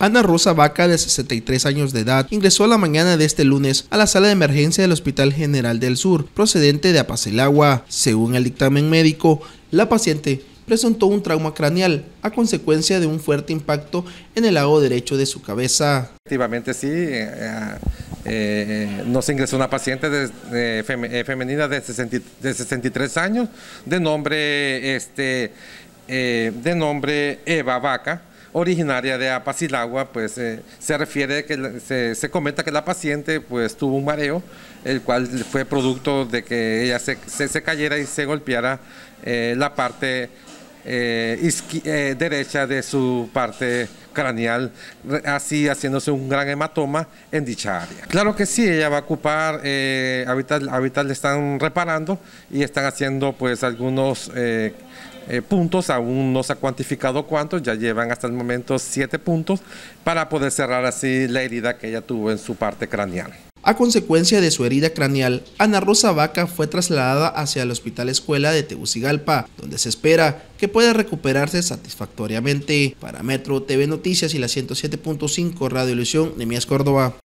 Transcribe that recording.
Ana Rosa Vaca, de 63 años de edad, ingresó la mañana de este lunes a la sala de emergencia del Hospital General del Sur, procedente de Apacelagua. Según el dictamen médico, la paciente presentó un trauma craneal a consecuencia de un fuerte impacto en el lado derecho de su cabeza. Efectivamente sí, eh, eh, nos ingresó una paciente de, eh, femenina de, 63 años, de nombre, este, de nombre Eva Vaca, originaria de Apacilagua, pues eh, se refiere que se, comenta que la paciente pues tuvo un mareo, el cual fue producto de que ella se, se, cayera y se golpeara eh, la parte eh, eh, derecha de su parte craneal, así haciéndose un gran hematoma en dicha área. Claro que sí, ella va a ocupar, eh, ahorita, le están reparando y están haciendo pues algunos eh, puntos, aún no se ha cuantificado cuántos, ya llevan hasta el momento siete puntos para poder cerrar así la herida que ella tuvo en su parte craneal. A consecuencia de su herida craneal, Ana Rosa Vaca fue trasladada hacia el Hospital Escuela de Tegucigalpa, donde se espera que pueda recuperarse satisfactoriamente. Para Metro TV Noticias y la 107.5 Radio Ilusión, Nemías Córdoba.